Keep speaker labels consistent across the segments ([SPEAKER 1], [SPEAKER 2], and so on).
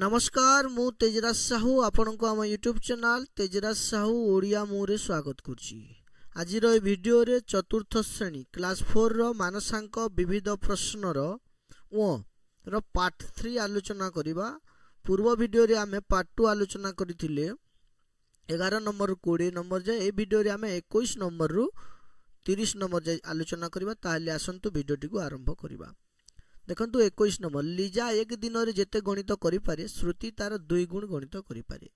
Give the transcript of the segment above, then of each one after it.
[SPEAKER 1] ନମସ୍କାର ମୁଁ ତେଜରାଜ ସାହୁ ଆପଣଙ୍କୁ ଆମ ୟୁଟ୍ୟୁବ୍ ଚ୍ୟାନେଲ୍ ତେଜରାଜ ସାହୁ ଓଡ଼ିଆ ମୁଁରେ ସ୍ୱାଗତ କରୁଛି ଆଜିର ଏହି ଭିଡ଼ିଓରେ ଚତୁର୍ଥ ଶ୍ରେଣୀ କ୍ଲାସ୍ ଫୋର୍ର ମାନସାଙ୍କ ବିବିଧ ପ୍ରଶ୍ନର ଓର ପାର୍ଟ ଥ୍ରୀ ଆଲୋଚନା କରିବା ପୂର୍ବ ଭିଡ଼ିଓରେ ଆମେ ପାର୍ଟ ଟୁ ଆଲୋଚନା କରିଥିଲେ ଏଗାର ନମ୍ବର କୋଡ଼ିଏ ନମ୍ବର ଯାଏ ଏହି ଭିଡ଼ିଓରେ ଆମେ ଏକୋଇଶ ନମ୍ବରରୁ ତିରିଶ ନମ୍ବର ଯାଏ ଆଲୋଚନା କରିବା ତାହେଲେ ଆସନ୍ତୁ ଭିଡ଼ିଓଟିକୁ ଆରମ୍ଭ କରିବା ଦେଖନ୍ତୁ ଏକୋଇଶ ନମ୍ବର ଲିଜା ଏକ ଦିନରେ ଯେତେ ଗଣିତ କରିପାରେ ଶ୍ରୁତି ତାର ଦୁଇ ଗୁଣ ଗଣିତ କରିପାରେ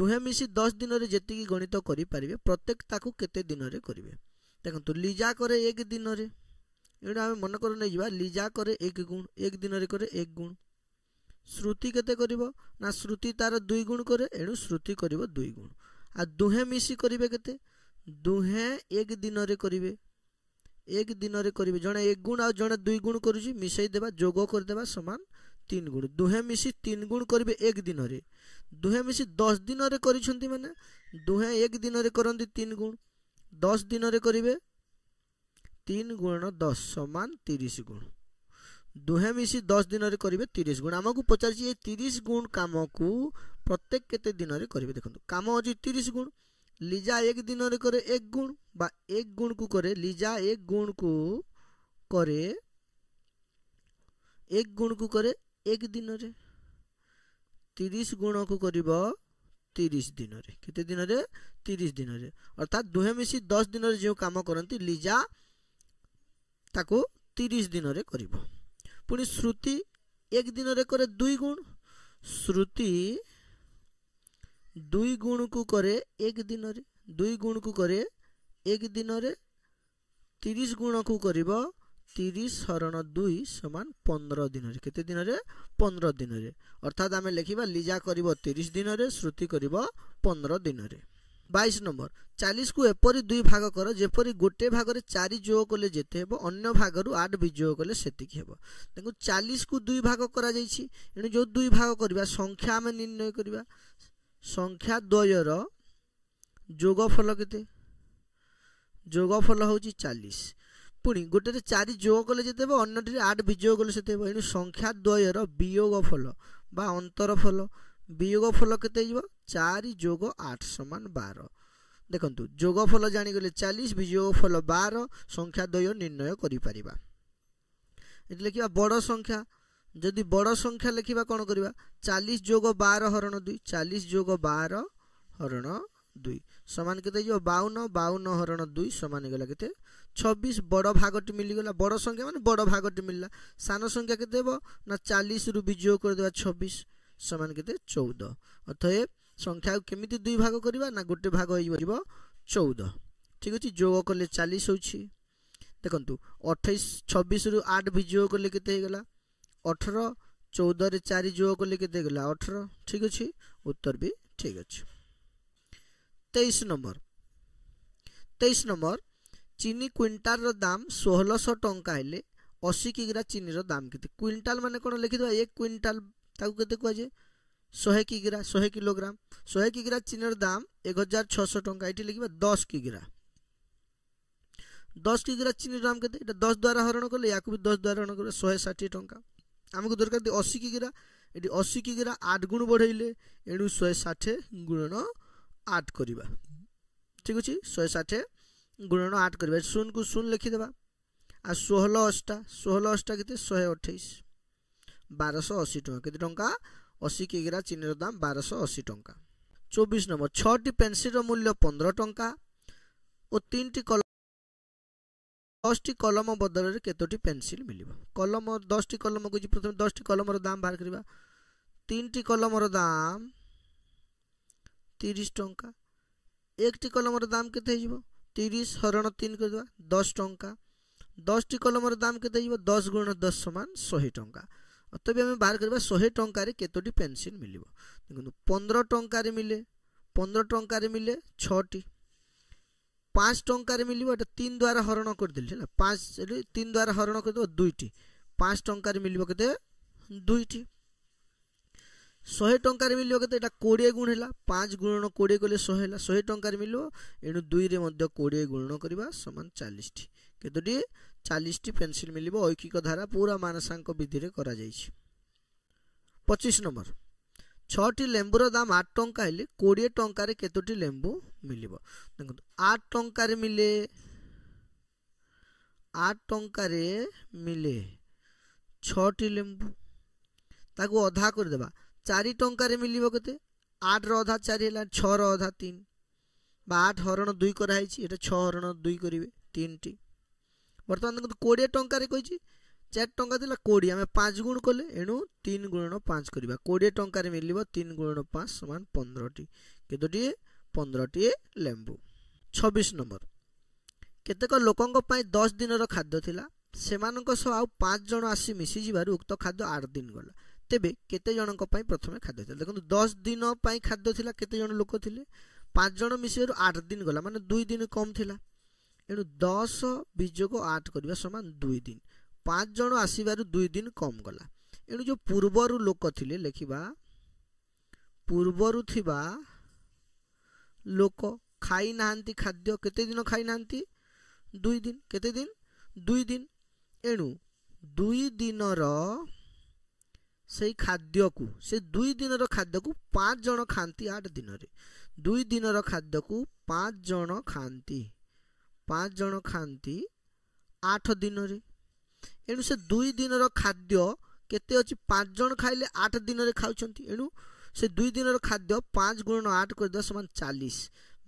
[SPEAKER 1] ଦୁହେଁ ମିଶି ଦଶ ଦିନରେ ଯେତିକି ଗଣିତ କରିପାରିବେ ପ୍ରତ୍ୟେକ ତାକୁ କେତେ ଦିନରେ କରିବେ ଦେଖନ୍ତୁ ଲିଜା କରେ ଏକ ଦିନରେ ଏଇଟା ଆମେ ମନେକର ନେଇଯିବା ଲିଜା କରେ ଏକ ଗୁଣ ଏକ ଦିନରେ କରେ ଏକ ଗୁଣ ଶ୍ରୁତି କେତେ କରିବ ନା ଶ୍ରୁତି ତାର ଦୁଇ ଗୁଣ କରେ ଏଣୁ ଶ୍ରୁତି କରିବ ଦୁଇ ଗୁଣ ଆଉ ଦୁହେଁ ମିଶି କରିବେ କେତେ ଦୁହେଁ ଏକ ଦିନରେ କରିବେ এক দিনরে করবে জনে এক গুণ আর জনে দুই গুণ করুছি মিশাই দেবা যোগ করিদেবা সমান তিন গুণ দুহে মিশি তিন গুণ করবে এক দিনরে দুহে মিশি দশ দিনরে করছেন মানে দুহে এক দিনরে করতে তিন গুণ দশ দিনরে করবে তিন গুণ দশ সমান তিরিশ গুণ দুহে মিশি দশ দিনরে করবে তিরিশ গুণ আমাকে পচারছি এই তিরিশ গুণ কামকু প্রত্যেক কেতে দিনরে করবে দেখুন কাম অছি তিরিশ গুণ লিজা এক দিনরে করে এক গুণ বা এক গুণকু করে লিজা এক গুণকু করে এক গুণকু করে এক দিনরে তিরিশ গুণকু করিব তিরিশ দিনরে কেতে দিনরে তিরিশ দিনরে অর্থাৎ দুহে মিশি দশ দিনরে যে কাম করতে লিজা তাকে তিরিশ দিনরে করিব পুনি শ্রুতি এক দিনরে করে দুই গুণ শ্রুতি দুই গুণকু করে এক দিনরে দুই গুণকু করে এক দিনরে তিরিশ গুণকু করিব তিরিশ হরণ দুই সমান পনেরো দিনরে কেতে দিনরে পনেরো দিনরে অর্থাৎ আমি লেখিবা লিজা করিব তিরিশ দিনরে শ্রুতি করিব পনেরো দিনরে বাইশ নম্বর চালিশ কু এপরি দুই ভাগ কর যেপরি গোটে ভাগরে চারি যোগ কলে যেতে হব অন্য ভাগরু আট বিযোগ কলে সেতিক হব চালিশ কু দুই ভাগ করা যাইছি এণু যে দুই ভাগ করিবা সংখ্যা আমি নির্ণয় করিবা ସଂଖ୍ୟାଦ୍ୱୟର ଯୋଗଫଲ କେତେ ଯୋଗଫଲ ହେଉଛି ଚାଳିଶ ପୁଣି ଗୋଟେରେ ଚାରି ଯୋଗ କଲେ ଯେତେ ହେବ ଅନ୍ୟଟିରେ ଆଠ ବିଯୋଗ କଲେ ସେତେ ହେବ ଏଣୁ ସଂଖ୍ୟାଦ୍ୱୟର ବିୟୋଗ ଫଲ ବା ଅନ୍ତର ଫଲ ବିୟୋଗ ଫଲ କେତେ ହେଇଯିବ ଚାରି ଯୋଗ ଆଠ ସମାନ ବାର ଦେଖନ୍ତୁ ଯୋଗଫଲ ଜାଣିଗଲେ ଚାଳିଶ ବିଯୋଗ ଫଲ ବାର ସଂଖ୍ୟାଦ୍ୱୟ ନିର୍ଣ୍ଣୟ କରିପାରିବା ଏଠି ଲେଖିବା ବଡ଼ ସଂଖ୍ୟା ଯଦି ବଡ଼ ସଂଖ୍ୟା ଲେଖିବା କ'ଣ କରିବା ଚାଳିଶ ଯୋଗ ବାର ହରଣ ଦୁଇ ଚାଳିଶ ଯୋଗ ବାର ହରଣ ଦୁଇ ସମାନ କେତେ ହେଇଯିବ ବାଉନ ବାଉନ ହରଣ ଦୁଇ ସମାନ ହେଇଗଲା କେତେ ଛବିଶ ବଡ଼ ଭାଗଟି ମିଳିଗଲା ବଡ଼ ସଂଖ୍ୟା ମାନେ ବଡ଼ ଭାଗଟି ମିଳିଲା ସାନ ସଂଖ୍ୟା କେତେ ହେବ ନା ଚାଳିଶରୁ ବିଯୋଗ କରିଦେବା ଛବିଶ ସମାନ କେତେ ଚଉଦ ଅଥଏ ସଂଖ୍ୟାକୁ କେମିତି ଦୁଇ ଭାଗ କରିବା ନା ଗୋଟେ ଭାଗ ହେଇଯିବ ଚଉଦ ଠିକ୍ ଅଛି ଯୋଗ କଲେ ଚାଳିଶ ହେଉଛି ଦେଖନ୍ତୁ ଅଠେଇଶ ଛବିଶରୁ ଆଠ ବିଯୋଗ କଲେ କେତେ ହେଇଗଲା ଅଠର ଚଉଦରେ ଚାରି ଯୋଗ କଲେ କେତେ ଗଲା ଅଠର ଠିକ୍ ଅଛି ଉତ୍ତର ବି ଠିକ୍ ଅଛି ତେଇଶ ନମ୍ବର ତେଇଶ ନମ୍ବର ଚିନି କ୍ୱିଣ୍ଟାଲର ଦାମ ଷୋହଳଶହ ଟଙ୍କା ହେଲେ ଅଶୀ କିଗ୍ରା ଚିନିର ଦାମ କେତେ କ୍ୱିଣ୍ଟାଲ ମାନେ କ'ଣ ଲେଖିଦେବା ଏକ କ୍ୱିଣ୍ଟାଲ ତାକୁ କେତେ କୁହାଯାଏ ଶହେ କିଗ୍ରା ଶହେ କିଲୋଗ୍ରାମ ଶହେ କିଗ୍ରା ଚିନିର ଦାମ ଏକ ହଜାର ଛଅଶହ ଟଙ୍କା ଏଠି ଲେଖିବା ଦଶ କିଗ୍ରା ଦଶ କିଗ୍ରା ଚିନିର ଦାମ କେତେ ଏଇଟା ଦଶ ଦ୍ୱାରା ହରଣ କଲେ ୟାକୁ ବି ଦଶ ଦ୍ୱାରା ହରଣ କଲେ ଶହେ ଷାଠିଏ ଟଙ୍କା ଆମକୁ ଦରକାର ଦି ଅଶୀ କିଗ୍ରା ଏଠି ଅଶୀ କିଗ୍ରା ଆଠ ଗୁଣ ବଢ଼େଇଲେ ଏଣୁ ଶହେ ଷାଠିଏ ଗୁଣନ ଆଠ କରିବା ଠିକ୍ ଅଛି ଶହେ ଷାଠିଏ ଗୁଣନ ଆଠ କରିବା ଶୂନକୁ ଶୂନ ଲେଖିଦେବା ଆଉ ଷୋହଳ ଅଷ୍ଟା ଷୋହଳ ଅଷ୍ଟା କେତେ ଶହେ ଅଠେଇଶ ବାରଶହ ଅଶୀ ଟଙ୍କା କେତେ ଟଙ୍କା ଅଶୀ କିଗ୍ରା ଚିନିର ଦାମ ବାରଶହ ଅଶୀ ଟଙ୍କା ଚବିଶ ନମ୍ବର ଛଅଟି ପେନ୍ସିଲ୍ର ମୂଲ୍ୟ ପନ୍ଦର ଟଙ୍କା ଓ ତିନିଟି କଲର দশটি কলম বদଳରେ କେତୋଟି ପେନସିଲ୍ ମିଳିବ କଲମ ଦଶଟି କଲମ କହୁଛି ପ୍ରଥମେ ଦଶଟି କଲମର ଦାମ ବାହାର କରିବା ତିନିଟି କଲମର ଦାମ ତିରିଶ ଟଙ୍କା একটি কলমর দাম কেতে হয়ে যাব তিরিশ হরণ তিন করে দেওয়া দশ টঙ্কা দশটি কলমর দাম কেতে হয়ে দশ গুণ দশ সমান শহে টঙ্কা তবে আমি বাহার করা শহে টঙ্কার কতটি পেনসিল মিলব দেখুন পনেরো টঙ্কার মিলে পনেরো টঙ্কার মিলে ছটি পাঁচ টঙ্কার মিলিব এটা তিন দ্বারা হরণ করেদেলি হল পাঁচ এটি তিন দ্বারা হরণ করেদেব দুইটি পাঁচ টঙ্কার মিলিব কেতে দুইটি ଶହେ ଟଙ୍କାରେ ମିଳିବ କେତେ ଏଇଟା କୋଡ଼ିଏ ଗୁଣ ହେଲା ପାଞ୍ଚ ଗୁଣ କୋଡ଼ିଏ କଲେ ଶହେ ହେଲା ଶହେ ଟଙ୍କାରେ ମିଳିବ ଏଣୁ ଦୁଇରେ ମଧ୍ୟ କୋଡ଼ିଏ ଗୁଣ କରିବା ସମାନ ଚାଳିଶଟି କେତୋଟି ଚାଳିଶଟି ପେନ୍ସିଲ୍ ମିଳିବ ଐକିକ ଧାରା ପୁରା ମାନସାଙ୍କ ବିଧିରେ କରାଯାଇଛି ପଚିଶ ନମ୍ବର ଛଅଟି ଲେମ୍ବୁର ଦାମ ଆଠ ଟଙ୍କା ହେଲେ କୋଡ଼ିଏ ଟଙ୍କାରେ କେତୋଟି ଲେମ୍ବୁ ମିଳିବ ଦେଖନ୍ତୁ ଆଠ ଟଙ୍କାରେ ମିଳେ ଆଠ ଟଙ୍କାରେ ମିଳେ ଛଅଟି ଲେମ୍ବୁ ତାକୁ ଅଧା କରିଦେବା ଚାରି ଟଙ୍କାରେ ମିଳିବ କେତେ ଆଠର ଅଧା ଚାରି ହେଲା ଛଅର ଅଧା ତିନି বা আট হরণ দুই করা হয়েছে এটা ছ হরণ দুই করবে তিনটি বর্তমান দেখুন কোড়িয়ে টঙ্কার কইছি চার টঙ্কা দিলা কোড়ি আমি পাঁচ গুণ কলে এণু তিন গুণন পাঁচ করা কোড়িয়ে টঙ্কার মিলব তিন গুণন পাঁচ সমান পনেরোটি কতটি ପନ୍ଦରଟି ଲେମ୍ବୁ ଛବିଶ ନମ୍ବର କେତେକ ଲୋକଙ୍କ ପାଇଁ ଦଶ ଦିନର ଖାଦ୍ୟ ଥିଲା ସେମାନଙ୍କ ସହ ଆଉ ପାଞ୍ଚ ଜଣ ଆସି ମିଶିଯିବାରୁ ଉକ୍ତ ଖାଦ୍ୟ ଆଠ ଦିନ ଗଲା ତେବେ କେତେ ଜଣଙ୍କ ପାଇଁ ପ୍ରଥମେ ଖାଦ୍ୟ ଥିଲା ଦେଖନ୍ତୁ ଦଶ ଦିନ ପାଇଁ ଖାଦ୍ୟ ଥିଲା କେତେ ଜଣ ଲୋକ ଥିଲେ ପାଞ୍ଚ ଜଣ ମିଶିବାରୁ ଆଠ ଦିନ ଗଲା ମାନେ ଦୁଇ ଦିନ କମ୍ ଥିଲା ଏଣୁ ଦଶ ବିଯୋଗ ଆଠ କରିବା ସମାନ ଦୁଇ ଦିନ ପାଞ୍ଚ ଜଣ ଆସିବାରୁ ଦୁଇ ଦିନ କମ୍ ଗଲା ଏଣୁ ଯେଉଁ ପୂର୍ବରୁ ଲୋକ ଥିଲେ ଲେଖିବା ପୂର୍ବରୁ ଥିବା ଲୋକ ଖାଇନାହାନ୍ତି ଖାଦ୍ୟ କେତେ ଦିନ ଖାଇନାହାନ୍ତି ଦୁଇ ଦିନ କେତେ ଦିନ ଦୁଇ ଦିନ ଏଣୁ ଦୁଇ ଦିନର ସେଇ ଖାଦ୍ୟକୁ ସେ ଦୁଇ ଦିନର ଖାଦ୍ୟକୁ ପାଞ୍ଚ ଜଣ ଖାଆନ୍ତି ଆଠ ଦିନରେ ଦୁଇ ଦିନର ଖାଦ୍ୟକୁ ପାଞ୍ଚ ଜଣ ଖାଆନ୍ତି ପାଞ୍ଚ ଜଣ ଖାଆନ୍ତି ଆଠ ଦିନରେ ଏଣୁ ସେ ଦୁଇ ଦିନର ଖାଦ୍ୟ କେତେ ଅଛି ପାଞ୍ଚ ଜଣ ଖାଇଲେ ଆଠ ଦିନରେ ଖାଉଛନ୍ତି ଏଣୁ ସେ ଦୁଇ ଦିନର ଖାଦ୍ୟ ପାଞ୍ଚ ଗୁଣନ ଆଠ କରିଦେବା ସମାନ ଚାଳିଶ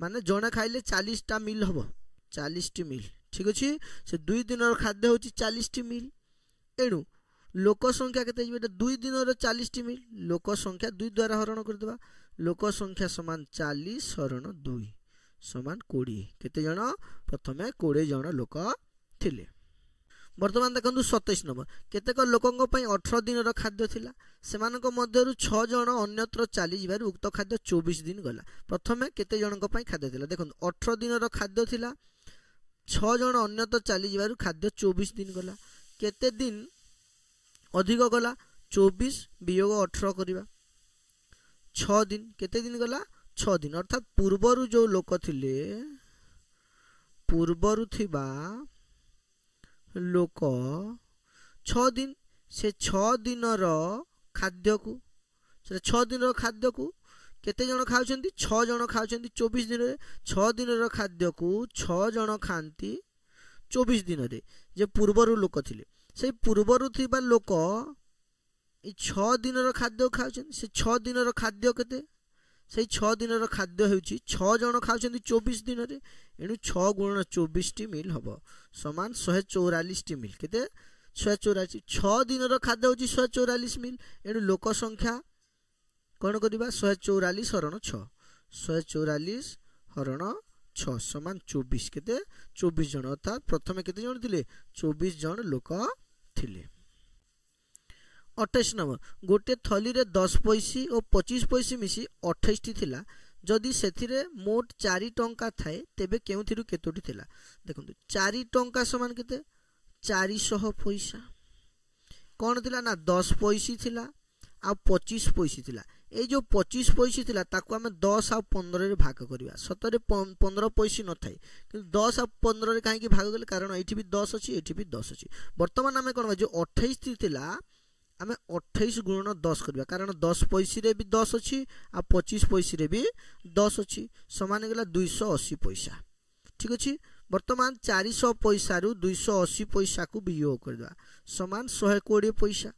[SPEAKER 1] ମାନେ ଜଣେ ଖାଇଲେ ଚାଳିଶଟା ମିଲ୍ ହେବ ଚାଳିଶଟି ମିଲ୍ ଠିକ୍ ଅଛି ସେ ଦୁଇ ଦିନର ଖାଦ୍ୟ ହେଉଛି ଚାଳିଶଟି ମିଲ୍ ଏଣୁ ଲୋକ ସଂଖ୍ୟା କେତେ ଯିବ ଏଇଟା ଦୁଇ ଦିନର ଚାଳିଶଟି ମିଲ୍ ଲୋକ ସଂଖ୍ୟା ଦୁଇ ଦ୍ୱାରା ହରଣ କରିଦେବା ଲୋକ ସଂଖ୍ୟା ସମାନ ଚାଳିଶ ହରଣ ଦୁଇ ସମାନ କୋଡ଼ିଏ କେତେ ଜଣ ପ୍ରଥମେ କୋଡ଼ିଏ ଜଣ ଲୋକ ଥିଲେ ବର୍ତ୍ତମାନ ଦେଖନ୍ତୁ ସତେଇଶ ନମ୍ବର କେତେକ ଲୋକଙ୍କ ପାଇଁ ଅଠର ଦିନର ଖାଦ୍ୟ ଥିଲା ସେମାନଙ୍କ ମଧ୍ୟରୁ ଛଅ ଜଣ ଅନ୍ୟତ୍ର ଚାଲିଯିବାରୁ ଉକ୍ତ ଖାଦ୍ୟ ଚବିଶ ଦିନ ଗଲା ପ୍ରଥମେ କେତେ ଜଣଙ୍କ ପାଇଁ ଖାଦ୍ୟ ଥିଲା ଦେଖନ୍ତୁ ଅଠର ଦିନର ଖାଦ୍ୟ ଥିଲା ଛଅ ଜଣ ଅନ୍ୟତ୍ର ଚାଲିଯିବାରୁ ଖାଦ୍ୟ ଚବିଶ ଦିନ ଗଲା କେତେ ଦିନ ଅଧିକ ଗଲା ଚବିଶ ବିୟୋଗ ଅଠର କରିବା ଛଅ ଦିନ କେତେ ଦିନ ଗଲା ଛଅ ଦିନ ଅର୍ଥାତ୍ ପୂର୍ବରୁ ଯେଉଁ ଲୋକ ଥିଲେ ପୂର୍ବରୁ ଥିବା ଲୋକ ଛଅ ଦିନ ସେ ଛଅ ଦିନର ଖାଦ୍ୟକୁ ସେଟା ଛଅ ଦିନର ଖାଦ୍ୟକୁ କେତେ ଜଣ ଖାଉଛନ୍ତି ଛଅ ଜଣ ଖାଉଛନ୍ତି ଚବିଶ ଦିନରେ ଛଅ ଦିନର ଖାଦ୍ୟକୁ ଛଅ ଜଣ ଖାଆନ୍ତି ଚବିଶ ଦିନରେ ଯେ ପୂର୍ବରୁ ଲୋକ ଥିଲେ ସେଇ ପୂର୍ବରୁ ଥିବା ଲୋକ ଏଇ ଛଅ ଦିନର ଖାଦ୍ୟ ଖାଉଛନ୍ତି ସେ ଛଅ ଦିନର ଖାଦ୍ୟ କେତେ ସେଇ ଛଅ ଦିନର ଖାଦ୍ୟ ହେଉଛି ଛଅ ଜଣ ଖାଉଛନ୍ତି ଚବିଶ ଦିନରେ ଏଣୁ ଛଅ ଗୁଣ ଚବିଶଟି ମିଲ୍ ହେବ ସମାନ ଶହେ ଚଉରାଳିଶଟି ମିଲ୍ କେତେ ଶହେ ଚଉରାଳିଶ ଛଅ ଦିନର ଖାଦ୍ୟ ହେଉଛି ଶହେ ଚଉରାଳିଶ ମିଲ୍ ଏଣୁ ଲୋକ ସଂଖ୍ୟା କ'ଣ କରିବା ଶହେ ଚଉରାଳିଶ ହରଣ ଛଅ ଶହେ ଚଉରାଳିଶ ହରଣ ଛଅ ସମାନ ଚବିଶ କେତେ ଚବିଶ ଜଣ ଅର୍ଥାତ୍ ପ୍ରଥମେ କେତେ ଜଣ ଥିଲେ ଚବିଶ ଜଣ ଲୋକ ଥିଲେ ଅଠେଇଶ ନମ୍ବର ଗୋଟିଏ ଥଲିରେ ଦଶ ପଇସି ଓ ପଚିଶ ପଇସି ମିଶି ଅଠେଇଶଟି ଥିଲା ଯଦି ସେଥିରେ ମୋଟ ଚାରି ଟଙ୍କା ଥାଏ ତେବେ କେଉଁଥିରୁ କେତୋଟି ଥିଲା ଦେଖନ୍ତୁ ଚାରି ଟଙ୍କା ସମାନ କେତେ ଚାରିଶହ ପଇସା କ'ଣ ଥିଲା ନା ଦଶ ପଇସି ଥିଲା ଆଉ ପଚିଶ ପଇସି ଥିଲା ଏଇ ଯେଉଁ ପଚିଶ ପଇସି ଥିଲା ତାକୁ ଆମେ ଦଶ ଆଉ ପନ୍ଦରରେ ଭାଗ କରିବା ସତରେ ପନ୍ଦର ପଇସି ନଥାଏ କିନ୍ତୁ ଦଶ ଆଉ ପନ୍ଦରରେ କାହିଁକି ଭାଗ କଲେ କାରଣ ଏଇଠି ବି ଦଶ ଅଛି ଏଇଠି ବି ଦଶ ଅଛି ବର୍ତ୍ତମାନ ଆମେ କ'ଣ ଯେଉଁ ଅଠେଇଶ ଥିଲା ଆମେ ଅଠେଇଶ ଗୁଣନ ଦଶ କରିବା କାରଣ ଦଶ ପଇସାରେ ବି ଦଶ ଅଛି ଆଉ ପଚିଶ ପଇସାରେ ବି ଦଶ ଅଛି ସମାନ ହେଇଗଲା ଦୁଇଶହ ଅଶୀ ପଇସା ଠିକ୍ ଅଛି ବର୍ତ୍ତମାନ ଚାରିଶହ ପଇସାରୁ ଦୁଇଶହ ଅଶୀ ପଇସାକୁ ବିୟୋଗ କରିଦେବା ସମାନ ଶହେ କୋଡ଼ିଏ ପଇସା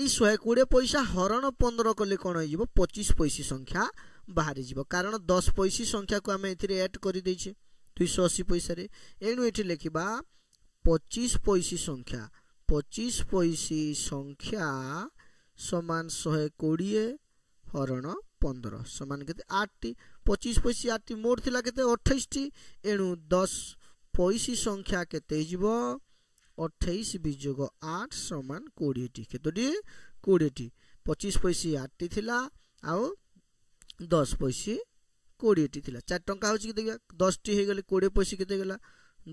[SPEAKER 1] ଏଇ ଶହେ କୋଡ଼ିଏ ପଇସା ହରଣ ପନ୍ଦର କଲେ କ'ଣ ହେଇଯିବ ପଚିଶ ପଇସା ସଂଖ୍ୟା ବାହାରିଯିବ କାରଣ ଦଶ ପଇସା ସଂଖ୍ୟାକୁ ଆମେ ଏଥିରେ ଆଡ଼୍ କରିଦେଇଛେ ଦୁଇଶହ ଅଶୀ ପଇସାରେ ଏଣୁ ଏଠି ଲେଖିବା ପଚିଶ ପଇସା ସଂଖ୍ୟା ପଚିଶ ପଇସି ସଂଖ୍ୟା ସମାନ ଶହେ କୋଡ଼ିଏ ହରଣ ପନ୍ଦର ସମାନ କେତେ ଆଠଟି ପଚିଶ ପଇସି ଆଠଟି ମୋଟ ଥିଲା କେତେ ଅଠେଇଶଟି ଏଣୁ ଦଶ ପଇସି ସଂଖ୍ୟା କେତେ ହେଇଯିବ ଅଠେଇଶ ବିଯୋଗ ଆଠ ସମାନ କୋଡ଼ିଏଟି କେତୋଟି କୋଡ଼ିଏଟି ପଚିଶ ପଇସି ଆଠଟି ଥିଲା ଆଉ ଦଶ ପଇସି କୋଡ଼ିଏଟି ଥିଲା ଚାରି ଟଙ୍କା ହେଉଛି କି ଦେଖିବା ଦଶଟି ହେଇଗଲେ କୋଡ଼ିଏ ପଇସା କେତେ ହେଇଗଲା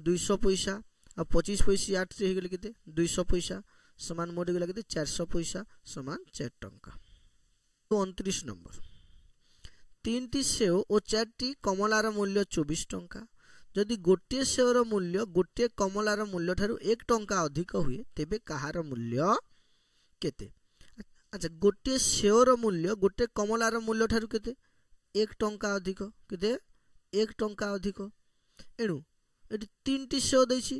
[SPEAKER 1] ଦୁଇଶହ ପଇସା ଆଉ ପଚିଶ ପଇସା ଆଠରେ ହେଇଗଲେ କେତେ ଦୁଇଶହ ପଇସା ସମାନ ମୋଟ ହେଇଗଲା କେତେ ଚାରିଶହ ପଇସା ସମାନ ଚାରି ଟଙ୍କା ଅଣତିରିଶ ନମ୍ବର ତିନିଟି ସେଓ ଓ ଚାରିଟି କମଳାର ମୂଲ୍ୟ ଚବିଶ ଟଙ୍କା ଯଦି ଗୋଟିଏ ସେଓର ମୂଲ୍ୟ ଗୋଟିଏ କମଳାର ମୂଲ୍ୟ ଠାରୁ ଏକ ଟଙ୍କା ଅଧିକ ହୁଏ ତେବେ କାହାର ମୂଲ୍ୟ କେତେ ଆଚ୍ଛା ଗୋଟିଏ ସେଓର ମୂଲ୍ୟ ଗୋଟିଏ କମଳାର ମୂଲ୍ୟ ଠାରୁ କେତେ ଏକ ଟଙ୍କା ଅଧିକ କେତେ ଏକ ଟଙ୍କା ଅଧିକ ଏଣୁ ଏଠି ତିନିଟି ସେଓ ଦେଇଛି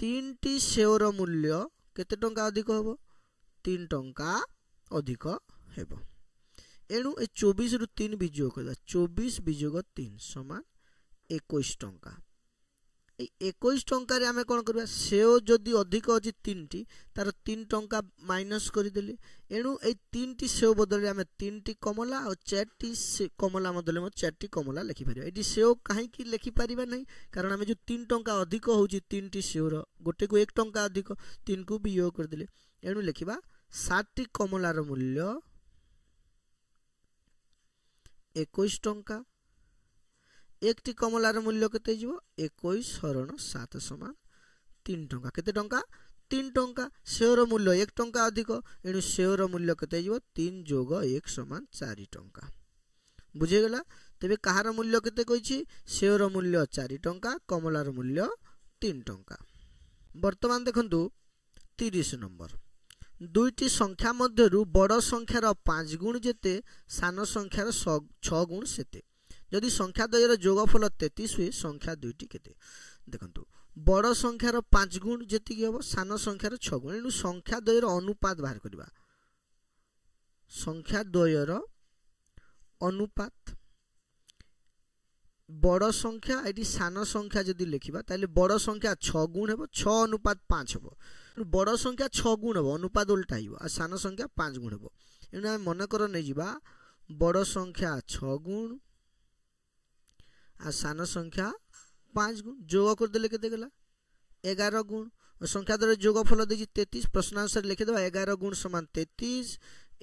[SPEAKER 1] ତିନିଟି ସେଓର ମୂଲ୍ୟ କେତେ ଟଙ୍କା ଅଧିକ ହେବ ତିନି ଟଙ୍କା ଅଧିକ ହେବ ଏଣୁ ଏ ଚବିଶରୁ ତିନି ବିଯୋଗ କରିବା ଚବିଶ ବିଯୋଗ ତିନି ସମାନ ଏକୋଇଶ ଟଙ୍କା ଏକୋଇଶ ଟଙ୍କାରେ ଆମେ କ'ଣ କରିବା ସେଓ ଯଦି ଅଧିକ ଅଛି ତିନିଟି ତା'ର ତିନି ଟଙ୍କା ମାଇନସ୍ କରିଦେଲି ଏଣୁ ଏଇ ତିନିଟି ସେଓ ବଦଳରେ ଆମେ ତିନିଟି କମଲା ଆଉ ଚାରିଟି କମଲା ବଦଳରେ ମୁଁ ଚାରିଟି କମଲା ଲେଖିପାରିବା ଏଠି ସେଓ କାହିଁକି ଲେଖିପାରିବା ନାହିଁ କାରଣ ଆମେ ଯେଉଁ ତିନି ଟଙ୍କା ଅଧିକ ହେଉଛି ତିନିଟି ସେଓର ଗୋଟେକୁ ଏକ ଟଙ୍କା ଅଧିକ ତିନିକୁ ବିୟୋଗ କରିଦେଲେ ଏଣୁ ଲେଖିବା ଷାଟଟି କମଲାର ମୂଲ୍ୟ ଏକୋଇଶ ଟଙ୍କା একটি কমলার মূল্য কেতে যাব একই স্বরণ সাত সমান তিন টঙ্কা কেতে টঙ্কা তিন টঙ্কা সেওর মূল্য এক টঙ্কা অধিক এণু সেওর মূল্য কেতে যাব তিন যোগ এক সমান চারি টঙ্কা বুঝে গেল তবে কাহার মূল্য কেতে কইছি সেওর মূল্য চারি টঙ্কা কমলার মূল্য তিন টঙ্কা বর্তমান দেখুন তিরিশ নম্বর দুইটি সংখ্যা মধ্যে বড় সংখ্যার পাঁচ গুণ যেতে সান সংখ্যার ছ গুণ সেতে ଯଦି ସଂଖ୍ୟା ଦ୍ୱୟର ଯୋଗଫଳ ତେତିଶ ହୁଏ ସଂଖ୍ୟା ଦୁଇଟି କେତେ ଦେଖନ୍ତୁ ବଡ଼ ସଂଖ୍ୟାର ପାଞ୍ଚ ଗୁଣ ଯେତିକି ହେବ ସାନ ସଂଖ୍ୟାର ଛଅ ଗୁଣ ଏଣୁ ସଂଖ୍ୟା ଦ୍ୱୟର ଅନୁପାତ ବାହାର କରିବା ସଂଖ୍ୟା ଦ୍ୱୟର ଅନୁପାତ ବଡ଼ ସଂଖ୍ୟା ଏଠି ସାନ ସଂଖ୍ୟା ଯଦି ଲେଖିବା ତାହେଲେ ବଡ଼ ସଂଖ୍ୟା ଛଅ ଗୁଣ ହେବ ଛଅ ଅନୁପାତ ପାଞ୍ଚ ହେବ ବଡ଼ ସଂଖ୍ୟା ଛଅ ଗୁଣ ହେବ ଅନୁପାତ ଓଲଟା ହେବ ଆଉ ସାନ ସଂଖ୍ୟା ପାଞ୍ଚ ଗୁଣ ହେବ ଏଣୁ ଆମେ ମନେକର ନେଇଯିବା ବଡ଼ ସଂଖ୍ୟା ଛଅ ଗୁଣ ଆଉ ସାନ ସଂଖ୍ୟା ପାଞ୍ଚ ଗୁଣ ଯୋଗ କରିଦେଲେ କେତେ ଗଲା ଏଗାର ଗୁଣ ସଂଖ୍ୟା ଦ୍ୱାରା ଯୋଗ ଫଲ ଦେଇଛି ତେତିଶ ପ୍ରଶ୍ନ ଅନୁସାରେ ଲେଖିଦେବା ଏଗାର ଗୁଣ ସମାନ ତେତିଶ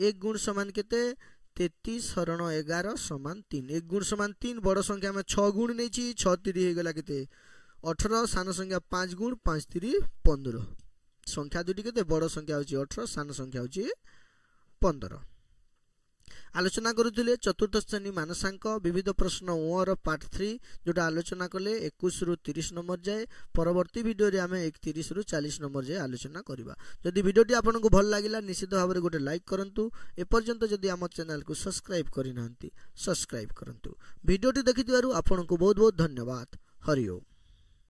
[SPEAKER 1] ଏକ ଗୁଣ ସମାନ କେତେ ତେତିଶ ହରଣ ଏଗାର ସମାନ ତିନି ଏକ ଗୁଣ ସମାନ ତିନି ବଡ଼ ସଂଖ୍ୟା ଆମେ ଛଅ ଗୁଣ ନେଇଛି ଛଅ ତିରିଶ ହେଇଗଲା କେତେ ଅଠର ସାନ ସଂଖ୍ୟା ପାଞ୍ଚ ଗୁଣ ପାଞ୍ଚ ତିରିଶ ପନ୍ଦର ସଂଖ୍ୟା ଦୁଇଟି କେତେ ବଡ଼ ସଂଖ୍ୟା ହେଉଛି ଅଠର ସାନ ସଂଖ୍ୟା ହେଉଛି ପନ୍ଦର আলোচনা করুছিলে চতুতস্থানি মানসাংক বিবিধ প্রশ্ন ওৰ পাৰ্ট 3 যোটা আলোচনা কৰলে 21 ৰ 30 নম্বৰ যায় পৰৱৰ্তী ভিডিঅ'ৰ আমি 31 ৰ 40 নম্বৰ যায় আলোচনা কৰিব। যদি ভিডিঅ'টি আপোনাক ভাল লাগিলা নিৰ্দিষ্টভাৱে গটে লাইক কৰন্তু এ পৰ্যন্ত যদি আমাৰ চেনেলক সাবস্ক্রাইব কৰিনহান্তি সাবস্ক্রাইব কৰন্তু ভিডিঅ'টি দেখি দিৱাৰ আপোনাক বহুত বহুত ধন্যবাদ। হৰিও